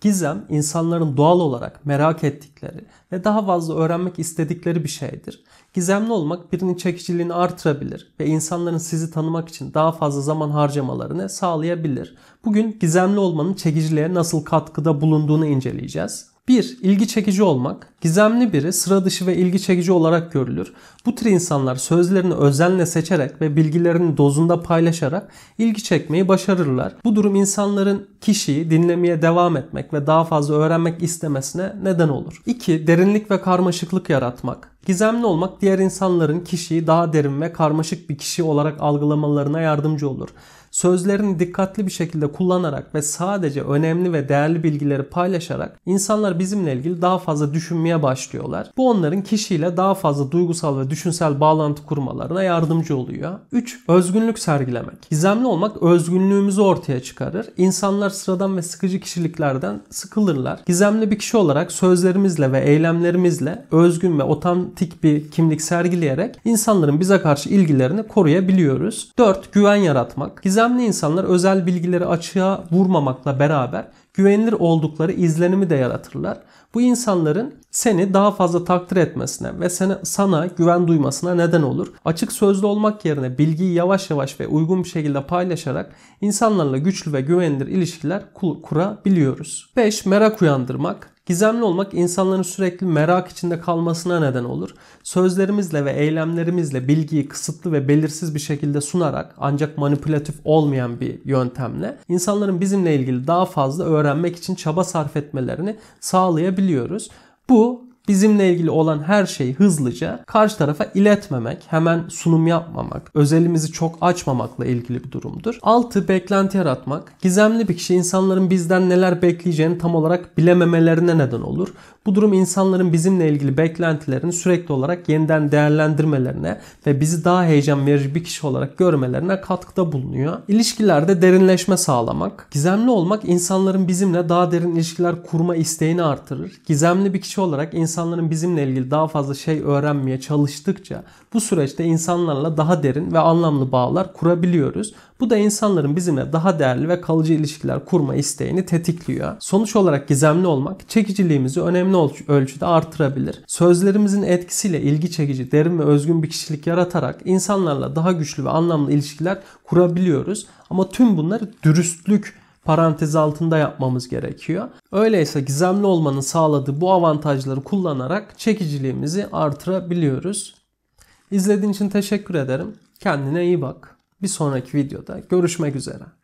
Gizem insanların doğal olarak merak ettikleri ve daha fazla öğrenmek istedikleri bir şeydir. Gizemli olmak birinin çekiciliğini artırabilir ve insanların sizi tanımak için daha fazla zaman harcamalarını sağlayabilir. Bugün gizemli olmanın çekiciliğe nasıl katkıda bulunduğunu inceleyeceğiz. 1. ilgi çekici olmak. Gizemli biri sıra dışı ve ilgi çekici olarak görülür. Bu tür insanlar sözlerini özenle seçerek ve bilgilerini dozunda paylaşarak ilgi çekmeyi başarırlar. Bu durum insanların kişiyi dinlemeye devam etmek ve daha fazla öğrenmek istemesine neden olur. 2. Derinlik ve karmaşıklık yaratmak. Gizemli olmak diğer insanların kişiyi daha derin ve karmaşık bir kişi olarak algılamalarına yardımcı olur sözlerini dikkatli bir şekilde kullanarak ve sadece önemli ve değerli bilgileri paylaşarak insanlar bizimle ilgili daha fazla düşünmeye başlıyorlar. Bu onların kişiyle daha fazla duygusal ve düşünsel bağlantı kurmalarına yardımcı oluyor. 3. Özgünlük sergilemek. Gizemli olmak özgünlüğümüzü ortaya çıkarır. İnsanlar sıradan ve sıkıcı kişiliklerden sıkılırlar. Gizemli bir kişi olarak sözlerimizle ve eylemlerimizle özgün ve otantik bir kimlik sergileyerek insanların bize karşı ilgilerini koruyabiliyoruz. 4. Güven yaratmak. Gizemli Gözlemli insanlar özel bilgileri açığa vurmamakla beraber güvenilir oldukları izlenimi de yaratırlar. Bu insanların seni daha fazla takdir etmesine ve seni, sana güven duymasına neden olur. Açık sözlü olmak yerine bilgiyi yavaş yavaş ve uygun bir şekilde paylaşarak insanlarla güçlü ve güvenilir ilişkiler kurabiliyoruz. 5. Merak uyandırmak. Gizemli olmak insanların sürekli merak içinde kalmasına neden olur. Sözlerimizle ve eylemlerimizle bilgiyi kısıtlı ve belirsiz bir şekilde sunarak ancak manipülatif olmayan bir yöntemle insanların bizimle ilgili daha fazla öğrenmek için çaba sarf etmelerini sağlayabiliyoruz. Bu Bizimle ilgili olan her şeyi hızlıca karşı tarafa iletmemek, hemen sunum yapmamak, özelimizi çok açmamakla ilgili bir durumdur. Altı beklenti yaratmak. Gizemli bir kişi insanların bizden neler bekleyeceğini tam olarak bilememelerine neden olur. Bu durum insanların bizimle ilgili beklentilerini sürekli olarak yeniden değerlendirmelerine ve bizi daha heyecan verici bir kişi olarak görmelerine katkıda bulunuyor. İlişkilerde derinleşme sağlamak. Gizemli olmak insanların bizimle daha derin ilişkiler kurma isteğini artırır. Gizemli bir kişi olarak insan insanların bizimle ilgili daha fazla şey öğrenmeye çalıştıkça bu süreçte insanlarla daha derin ve anlamlı bağlar kurabiliyoruz. Bu da insanların bizimle daha değerli ve kalıcı ilişkiler kurma isteğini tetikliyor. Sonuç olarak gizemli olmak çekiciliğimizi önemli ölçüde artırabilir. Sözlerimizin etkisiyle ilgi çekici, derin ve özgün bir kişilik yaratarak insanlarla daha güçlü ve anlamlı ilişkiler kurabiliyoruz. Ama tüm bunlar dürüstlük parantez altında yapmamız gerekiyor. Öyleyse gizemli olmanın sağladığı bu avantajları kullanarak çekiciliğimizi artırabiliyoruz. İzlediğin için teşekkür ederim. Kendine iyi bak. Bir sonraki videoda görüşmek üzere.